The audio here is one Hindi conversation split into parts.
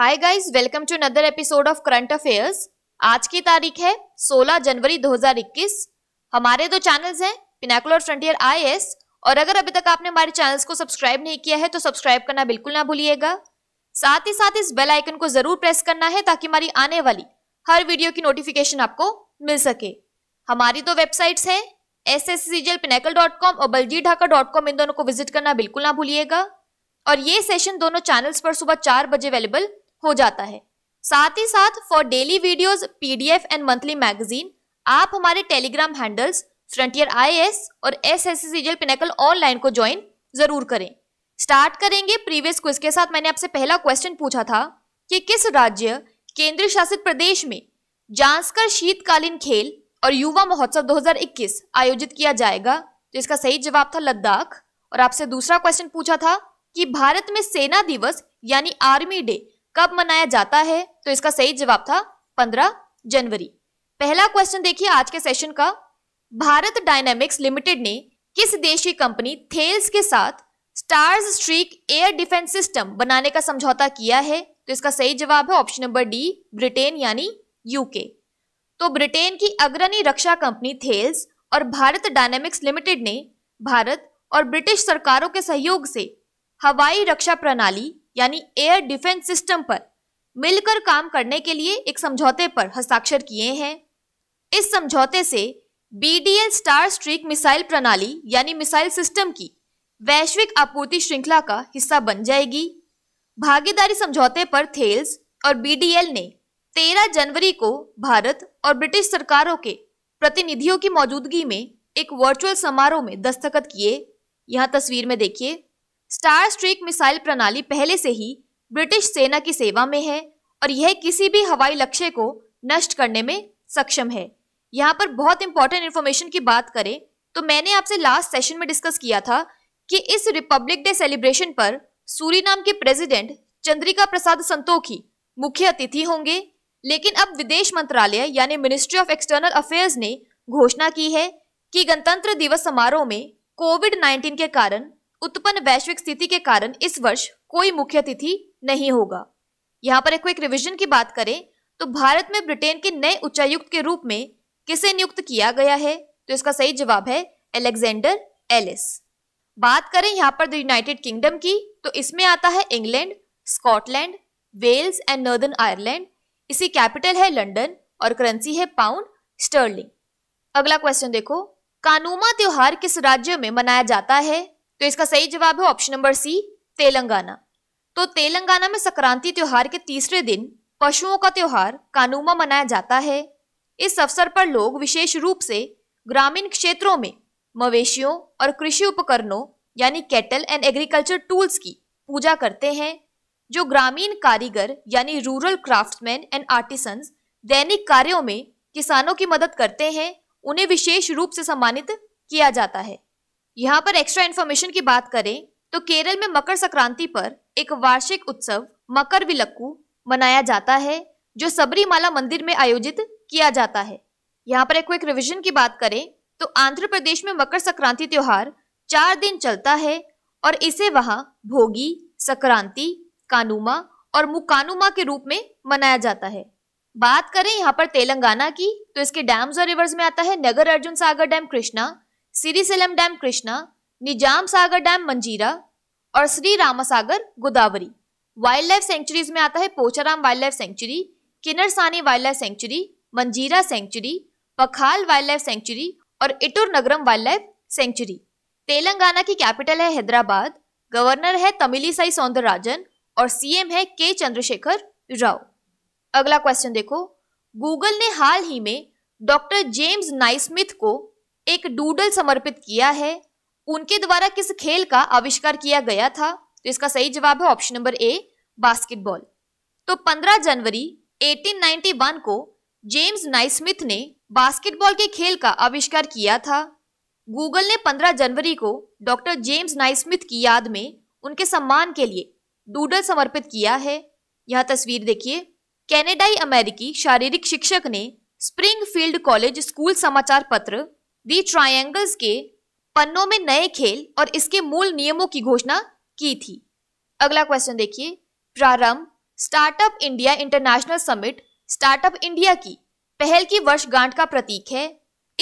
hi guys welcome to another episode of current affairs आज की तारीख है 16 जनवरी 2021 हमारे दो चैनल्स हैं और फ्रंटियर आई और अगर अभी तक आपने हमारे चैनल्स को सब्सक्राइब नहीं किया है तो सब्सक्राइब करना बिल्कुल ना भूलिएगा साथ ही साथ इस बेल आइकन को जरूर प्रेस करना है ताकि हमारी आने वाली हर वीडियो की नोटिफिकेशन आपको मिल सके हमारी दो वेबसाइट्स हैं S S C G L pinnacle dot com और बलजी ढाका डॉट कॉम इन दोनों को विजिट करना बिल्कुल ना भूलिएगा और ये सेशन दोनों चैनल्स पर सुबह चार बजे अवेलेबल हो जाता है साथ ही साथ for daily videos PDF and monthly magazine आप हमारे टेलीग्राम हैंडल्स फ्रंटियर आईएएस और S S C pinnacle online को ज्वाइन जरूर करें स्टार्ट करेंगे प्रीवियस क्विज के साथ मैंने आपसे पहला क्वेश्चन पूछा था कि किस राज्य केंद्र शासित प्रदेश में जांचकर शीतकालीन खेल और युवा महोत्सव 2021 आयोजित किया जाएगा तो इसका सही जवाब था लद्दाख और आपसे दूसरा क्वेश्चन पूछा था कि भारत में सेना दिवस यानी आर्मी डे कब मनाया जाता है तो इसका सही जवाब था 15 जनवरी पहला क्वेश्चन देखिए आज के सेशन का भारत डायनेमिक्स लिमिटेड ने किस देश की कंपनी थेल्स के साथ Starstreak air defence system बनाने का समझौता किया है तो इसका सही जवाब है ऑप्शन नंबर डी ब्रिटेन यानी यूके तो ब्रिटेन की अग्रणी रक्षा कंपनी थेल्स और भारत डायनेमिक्स लिमिटेड ने भारत और ब्रिटिश सरकारों के सहयोग से हवाई रक्षा प्रणाली यानी एयर डिफेंस सिस्टम पर मिलकर काम करने के लिए एक समझौते पर हस्ताक्षर किए हैं इस समझौते से बीडीएल स्टार स्ट्रीक मिसाइल प्रणाली यानी मिसाइल सिस्टम की वैश्विक आपूर्ति श्रृंखला का हिस्सा बन जाएगी भागीदारी समझौते पर थेल्स और बीडीएल ने 13 जनवरी को भारत और ब्रिटिश सरकारों के प्रतिनिधियों की मौजूदगी में एक वर्चुअल समारोह में दस्तखत किए यहाँ तस्वीर में देखिए स्टार स्ट्रीक मिसाइल प्रणाली पहले से ही ब्रिटिश सेना की सेवा में है और यह किसी भी हवाई लक्ष्य को नष्ट करने में सक्षम है यहाँ पर बहुत इंपॉर्टेंट इन्फॉर्मेशन की बात करें तो मैंने आपसे लास्ट सेशन में डिस्कस किया था कि इस रिपब्लिक डे सेलिब्रेशन पर सूरी के प्रेसिडेंट चंद्रिका प्रसाद संतोखी मुख्य अतिथि होंगे लेकिन अब विदेश मंत्रालय यानी मिनिस्ट्री ऑफ एक्सटर्नल अफेयर्स ने घोषणा की है कि गणतंत्र दिवस समारोह में कोविड 19 के कारण उत्पन्न वैश्विक स्थिति के कारण इस वर्ष कोई मुख्य अतिथि नहीं होगा यहाँ पर एक क्विक रिविजन की बात करें तो भारत में ब्रिटेन के नए उच्चायुक्त के रूप में किसे नियुक्त किया गया है तो इसका सही जवाब है एलेक्जेंडर एलिस बात करें यहाँ पर द यूनाइटेड किंगडम की तो इसमें आता है England Scotland Wales and Northern Ireland इसी कैपिटल है लंदन और करेंसी है पाउंड स्टर्लिंग अगला क्वेश्चन देखो कानूमा त्योहार किस राज्य में मनाया जाता है तो इसका सही जवाब है ऑप्शन नंबर सी तेलंगाना तो तेलंगाना में संक्रांति त्योहार के तीसरे दिन पशुओं का त्योहार कानूमा मनाया जाता है इस अवसर पर लोग विशेष रूप से ग्रामीण क्षेत्रों में मवेशियों और कृषि उपकरणों यानी कैटल एंड एग्रीकल्चर टूल्स की पूजा करते हैं जो ग्रामीण कारीगर यानी रूरल क्राफ्टमैन एंड आर्टिसन दैनिक कार्यों में किसानों की मदद करते हैं उन्हें विशेष रूप से सम्मानित किया जाता है यहाँ पर एक्स्ट्रा इन्फॉर्मेशन की बात करें तो केरल में मकर संक्रांति पर एक वार्षिक उत्सव मकर विलक्कू मनाया जाता है जो सबरीमाला मंदिर में आयोजित किया जाता है यहाँ पर एक क्विक रिविजन की बात करें तो आंध्र प्रदेश में मकर संक्रांति त्योहार चार दिन चलता है और इसे वहाँ भोगी संक्रांति कानूमा और मुकानुमा के रूप में मनाया जाता है बात करें यहाँ पर तेलंगाना की तो इसके डैम्स और रिवर्स में आता है Nagarjuna Sagar dam Krishna Srisailam dam Krishna Nizam Sagar dam Manjira और Shri Ramasagar Godavari wildlife sanctuaries में आता है Pocharam wildlife sanctuary Kinnerasani wildlife sanctuary Manjira sanctuary Pakhal wildlife sanctuary और Eturnagaram wildlife sanctuary Telangana की कैपिटल है हैदराबाद गवर्नर है तमिलीसाई सौंदर राजन और सीएम है के चंद्रशेखर राव अगला क्वेश्चन देखो गूगल ने हाल ही में डॉक्टर जेम्स नाइस्मिथ को एक डूडल समर्पित किया है उनके द्वारा किस खेल का आविष्कार किया गया था तो इसका सही जवाब है ऑप्शन नंबर ए बास्केटबॉल तो 15 जनवरी 1891 को जेम्स नाइस्मिथ ने बास्केटबॉल के खेल का आविष्कार किया था गूगल ने 15 जनवरी को डॉक्टर जेम्स नाइस्मिथ की याद में उनके सम्मान के लिए डूडल समर्पित किया है यह तस्वीर देखिए कैनेडाई अमेरिकी शारीरिक शिक्षक ने स्प्रिंगफील्ड कॉलेज स्कूल समाचार पत्र दी ट्रायंगल्स के पन्नों में नए खेल और इसके मूल नियमों की घोषणा की थी अगला क्वेश्चन देखिए Prarambh startup India international summit startup India की पहल की वर्षगांठ का प्रतीक है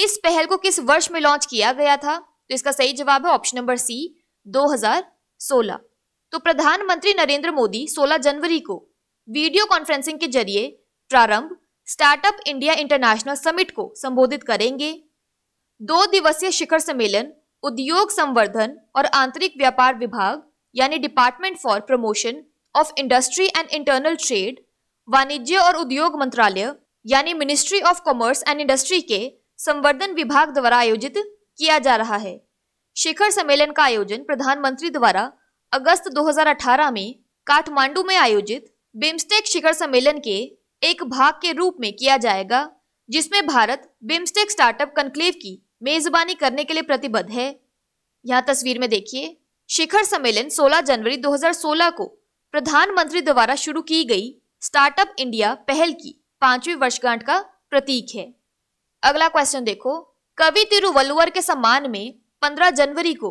इस पहल को किस वर्ष में लॉन्च किया गया था तो इसका सही जवाब है ऑप्शन नंबर सी 2016 तो प्रधानमंत्री नरेंद्र मोदी 16 जनवरी को वीडियो कॉन्फ्रेंसिंग के जरिए प्रारंभ स्टार्टअप इंडिया इंटरनेशनल समिट को संबोधित करेंगे दो दिवसीय शिखर सम्मेलन उद्योग संवर्धन और आंतरिक व्यापार विभाग यानी department for promotion of industry and internal trade वाणिज्य और उद्योग मंत्रालय यानी ministry of commerce and industry के संवर्धन विभाग द्वारा आयोजित किया जा रहा है शिखर सम्मेलन का आयोजन प्रधानमंत्री द्वारा अगस्त 2018 में काठमांडू में आयोजित बिम्स्टेक शिखर सम्मेलन के एक भाग के रूप में किया जाएगा जिसमें भारत बिम्स्टेक स्टार्टअप कंक्लेव की मेजबानी करने के लिए प्रतिबद्ध है यहाँ तस्वीर में देखिए शिखर सम्मेलन 16 जनवरी 2016 को प्रधानमंत्री द्वारा शुरू की गई स्टार्टअप इंडिया पहल की पांचवी वर्षगांठ का प्रतीक है अगला क्वेश्चन देखो कवि तिरुवल्लुवर के सम्मान में 15 जनवरी को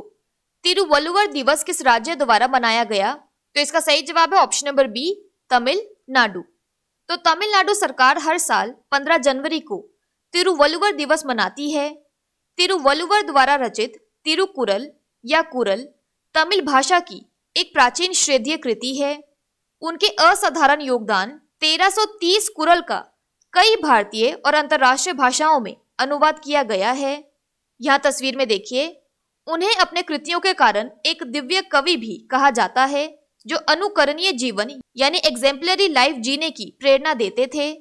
तिरुवल्लुवर दिवस किस राज्य द्वारा मनाया गया तो इसका सही जवाब है ऑप्शन नंबर बी तमिलनाडु तो तमिलनाडु सरकार हर साल 15 जनवरी को तिरुवल्लुवर दिवस मनाती है तिरुवल्लुवर द्वारा रचित तिरुकुरल या कुरल तमिल भाषा की एक प्राचीन श्रेधीय कृति है उनके असाधारण योगदान 1330 कुरल का कई भारतीय और अंतर्राष्ट्रीय भाषाओं में अनुवाद किया गया है यहाँ तस्वीर में देखिए उन्हें अपने कृतियों के कारण एक दिव्य कवि भी कहा जाता है जो अनुकरणीय जीवन यानी एग्जेम्पलरी लाइफ जीने की प्रेरणा देते थे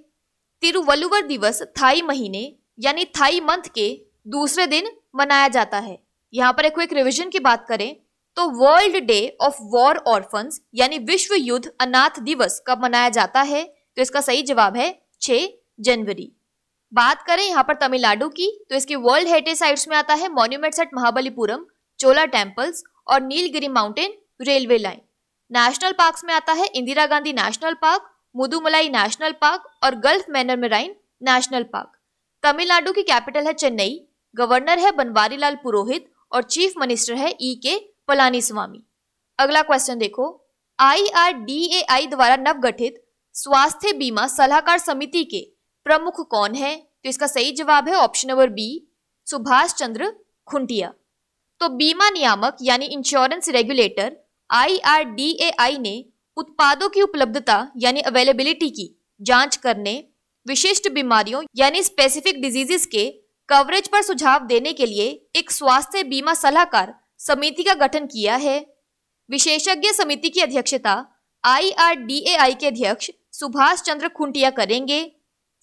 तिरुवल्लुवर दिवस थाई महीने यानी थाई मंथ के दूसरे दिन मनाया जाता है यहाँ पर एक क्विक रिविजन की बात करें तो world day of war orphan यानी विश्व युद्ध अनाथ दिवस कब मनाया जाता है तो इसका सही जवाब है 6 जनवरी बात करें यहाँ पर तमिलनाडु की तो इसके वर्ल्ड हेरिटेज साइट्स में आता है monuments at Mahabalipuram Chola temples और Nilgiri mountain railway line national parks में आता है Indira Gandhi national park Mudumalai national park और gulf Mannar marine national park Tamil Nadu की कैपिटल है चेन्नई गवर्नर है बनवारी लाल पुरोहित और चीफ मिनिस्टर है ई e के पलानी स्वामी अगला क्वेश्चन देखो आई द्वारा नवगठित स्वास्थ्य बीमा सलाहकार समिति के प्रमुख कौन है तो इसका सही जवाब है option number B Subhash Chandra Khuntia तो बीमा नियामक यानी इंश्योरेंस रेगुलेटर आई ने उत्पादों की उपलब्धता यानी अवेलेबिलिटी की जांच करने विशिष्ट बीमारियों यानी स्पेसिफिक डिजीजेस के कवरेज पर सुझाव देने के लिए एक स्वास्थ्य बीमा सलाहकार समिति का गठन किया है विशेषज्ञ समिति की अध्यक्षता आईआरडीएआई के अध्यक्ष सुभाष चंद्र खुंटिया करेंगे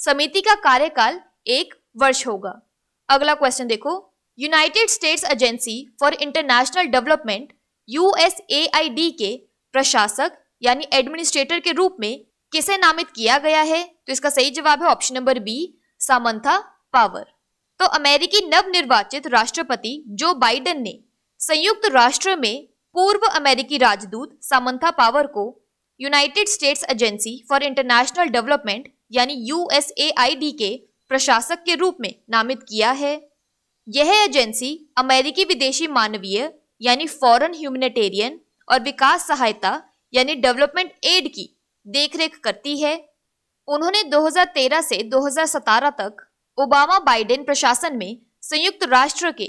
समिति का कार्यकाल एक वर्ष होगा अगला क्वेश्चन देखो United States agency for international development यू के प्रशासक यानी एडमिनिस्ट्रेटर के रूप में किसे नामित किया गया है तो इसका सही जवाब है option number B Samantha Power तो अमेरिकी नव निर्वाचित राष्ट्रपति जो बाइडन ने संयुक्त राष्ट्र में पूर्व अमेरिकी राजदूत सामंथा पावर को United States agency for international development यानी यूएसएआईडी के प्रशासक के रूप में नामित किया है यह एजेंसी अमेरिकी विदेशी मानवीय यानी फॉरेन ह्यूमनिटेरियन और विकास सहायता यानी डेवलपमेंट एड की देखरेख करती है उन्होंने 2013 से 2017 तक ओबामा बाइडेन प्रशासन में संयुक्त राष्ट्र के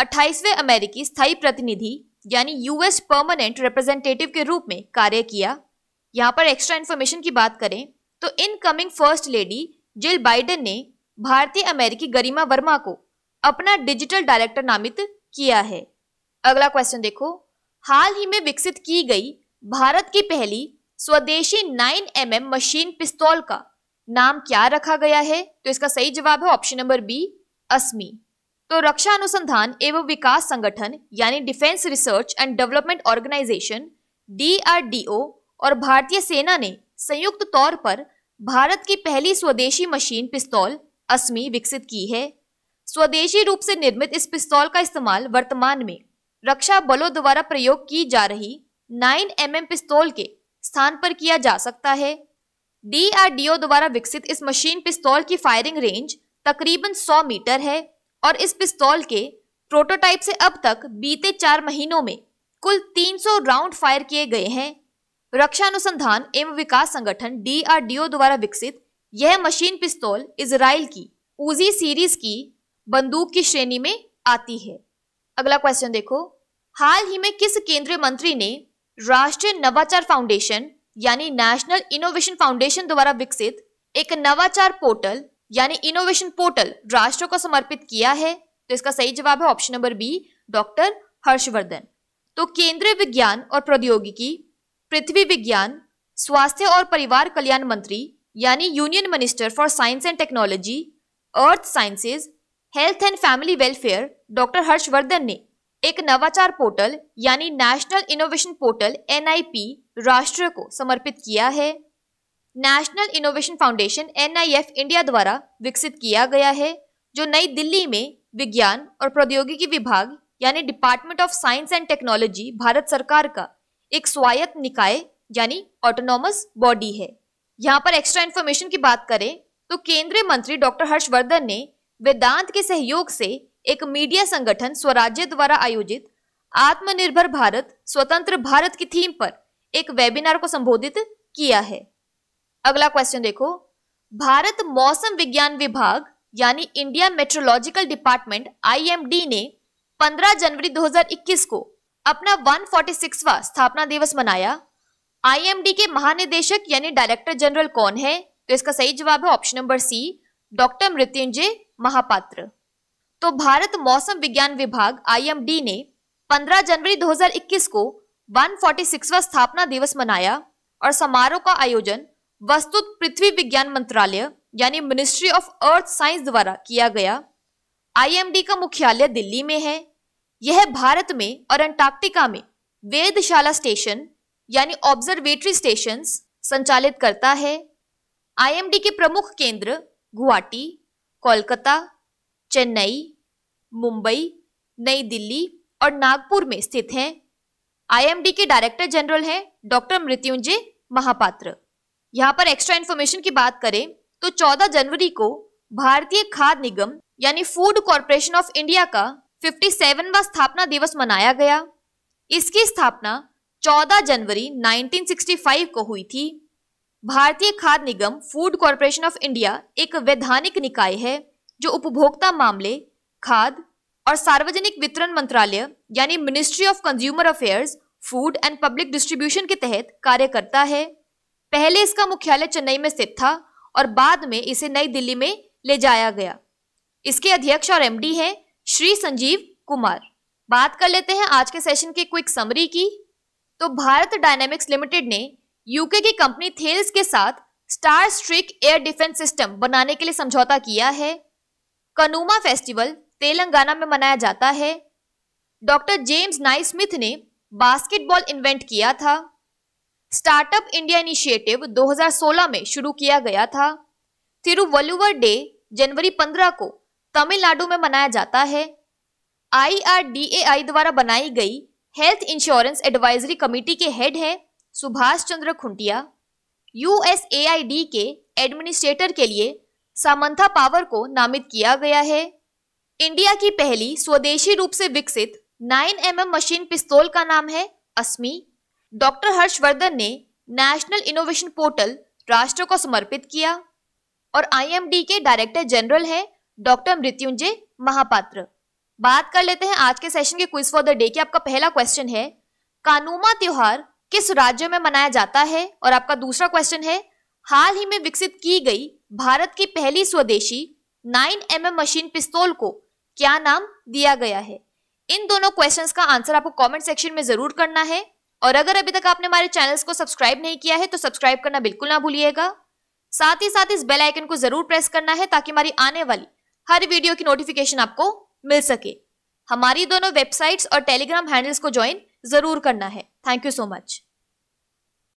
28वें अमेरिकी स्थायी प्रतिनिधि यानी यूएस परमानेंट रिप्रेजेंटेटिव के रूप में कार्य किया यहाँ पर एक्स्ट्रा इन्फॉर्मेशन की बात करें तो incoming first lady Jill Biden ने भारतीय अमेरिकी गरिमा वर्मा को अपना डिजिटल डायरेक्टर नामित किया है अगला क्वेश्चन देखो हाल ही में विकसित की गई भारत की पहली स्वदेशी 9 एम mm मशीन पिस्तौल का नाम क्या रखा गया है तो इसका सही जवाब है ऑप्शन नंबर बी अस्मी तो रक्षा अनुसंधान एवं विकास संगठन यानी defence research and development organisation DRDO और भारतीय सेना ने संयुक्त तौर पर भारत की पहली स्वदेशी मशीन पिस्तौल अस्मी विकसित की है स्वदेशी रूप से निर्मित इस पिस्तौल का इस्तेमाल वर्तमान में रक्षा बलों द्वारा प्रयोग की जा रही 9 एम mm पिस्तौल के स्थान पर किया जा सकता है डीआरडीओ द्वारा विकसित इस मशीन पिस्तौल की फायरिंग रेंज तकरीबन 100 मीटर है और इस पिस्तौल के प्रोटोटाइप से अब तक बीते चार महीनों में कुल 300 राउंड फायर किए गए हैं रक्षा अनुसंधान एवं विकास संगठन डीआरडीओ द्वारा विकसित यह मशीन पिस्तौल इसराइल की उजी सीरीज की बंदूक की श्रेणी में आती है अगला क्वेश्चन देखो हाल ही में किस केंद्रीय मंत्री ने राष्ट्रीय नवाचार फाउंडेशन यानी नेशनल इनोवेशन फाउंडेशन द्वारा विकसित एक नवाचार पोर्टल यानी इनोवेशन पोर्टल राष्ट्र को समर्पित किया है तो इसका सही जवाब है option number B doctor Harsh Vardhan तो केंद्रीय विज्ञान और प्रौद्योगिकी पृथ्वी विज्ञान स्वास्थ्य और परिवार कल्याण मंत्री यानी union minister for science and technology earth sciences health and family welfare doctor Harsh Vardhan ने एक नवाचार पोर्टल यानी नेशनल इनोवेशन पोर्टल एन राष्ट्र को समर्पित किया है नेशनल इनोवेशन फाउंडेशन एन इंडिया द्वारा विकसित किया गया है जो नई दिल्ली में विज्ञान और प्रौद्योगिकी विभाग यानी department of science and technology Bharat सरकार का एक स्वायत्त निकाय यानी ऑटोनॉमस बॉडी है यहाँ पर एक्स्ट्रा इन्फॉर्मेशन की बात करें तो केंद्रीय मंत्री डॉक्टर हर्षवर्धन ने वेदांत के सहयोग से एक मीडिया संगठन स्वराज्य द्वारा आयोजित आत्मनिर्भर भारत स्वतंत्र भारत की थीम पर एक वेबिनार को संबोधित किया है अगला क्वेश्चन देखो भारत मौसम विज्ञान विभाग यानी इंडिया मेट्रोलॉजिकल डिपार्टमेंट आईएमडी ने 15 जनवरी 2021 को अपना 146वां स्थापना दिवस मनाया आईएमडी के महानिदेशक यानी डायरेक्टर जनरल कौन है तो इसका सही जवाब है option number C doctor Mrutyunjay Mohapatra तो भारत मौसम विज्ञान विभाग आईएमडी ने 15 जनवरी 2021 को 146वां स्थापना दिवस मनाया और समारोह का आयोजन वस्तुत पृथ्वी विज्ञान मंत्रालय यानी मिनिस्ट्री ऑफ अर्थ साइंस द्वारा किया गया आईएमडी का मुख्यालय दिल्ली में है यह भारत में और अंटार्कटिका में वेदशाला स्टेशन यानी ऑब्जर्वेटरी स्टेशन संचालित करता है आईएमडी के प्रमुख केंद्र गुवाहाटी कोलकाता चेन्नई मुंबई नई दिल्ली और नागपुर में स्थित हैं आईएमडी के डायरेक्टर जनरल हैं डॉक्टर मृत्युंजय महापात्र यहाँ पर एक्स्ट्रा इन्फॉर्मेशन की बात करें तो 14 जनवरी को भारतीय खाद्य निगम यानी फूड कॉरपोरेशन ऑफ इंडिया का 57वां स्थापना दिवस मनाया गया इसकी स्थापना 14 जनवरी 1965 को हुई थी भारतीय खाद्य निगम फूड कॉरपोरेशन ऑफ इंडिया एक वैधानिक निकाय है जो उपभोक्ता मामले खाद और सार्वजनिक वितरण मंत्रालय यानी ministry of consumer affairs food and public distribution के तहत कार्य करता है पहले इसका मुख्यालय चेन्नई में स्थित था और बाद में इसे नई दिल्ली में ले जाया गया इसके अध्यक्ष और एमडी हैं श्री संजीव कुमार बात कर लेते हैं आज के सेशन के क्विक समरी की तो भारत डायनेमिक्स लिमिटेड ने यूके की कंपनी थेल्स के साथ Starstreak air defence system बनाने के लिए समझौता किया है कनुमा फेस्टिवल तेलंगाना में मनाया जाता है डॉक्टर जेम्स नाई स्मिथ ने बास्केटबॉल इन्वेंट किया था स्टार्टअप इंडिया इनिशिएटिव 2016 में शुरू किया गया था तिरुवल्लुवर डे जनवरी 15 को तमिलनाडु में मनाया जाता है आईआरडीएआई द्वारा बनाई गई हेल्थ इंश्योरेंस एडवाइजरी कमेटी के हेड हैं सुभाष चंद्र खुंटिया यूएसएआईडी के एडमिनिस्ट्रेटर के लिए सामंथा पावर को नामित किया गया है इंडिया की पहली स्वदेशी रूप से विकसित 9 एम मशीन पिस्तौल का नाम है अस्मी डॉक्टर हर्षवर्धन ने नेशनल इनोवेशन पोर्टल राष्ट्र को समर्पित किया और आईएमडी के डायरेक्टर जनरल है डॉक्टर मृत्युंजय महापात्र बात कर लेते हैं आज के सेशन के क्विज फॉर द डे के आपका पहला क्वेश्चन है कानूमा त्योहार किस राज्य में मनाया जाता है और आपका दूसरा क्वेश्चन है हाल ही में विकसित की गई भारत की पहली स्वदेशी 9 एम मशीन पिस्तौल को क्या नाम दिया गया है इन दोनों क्वेश्चंस का आंसर आपको कमेंट सेक्शन में जरूर करना है और अगर अभी तक आपने हमारे चैनल्स को सब्सक्राइब नहीं किया है तो सब्सक्राइब करना बिल्कुल ना भूलिएगा साथ ही साथ इस बेल आइकन को जरूर प्रेस करना है ताकि हमारी आने वाली हर वीडियो की नोटिफिकेशन आपको मिल सके हमारी दोनों वेबसाइट्स और टेलीग्राम हैंडल्स को ज्वाइन जरूर करना है थैंक यू सो मच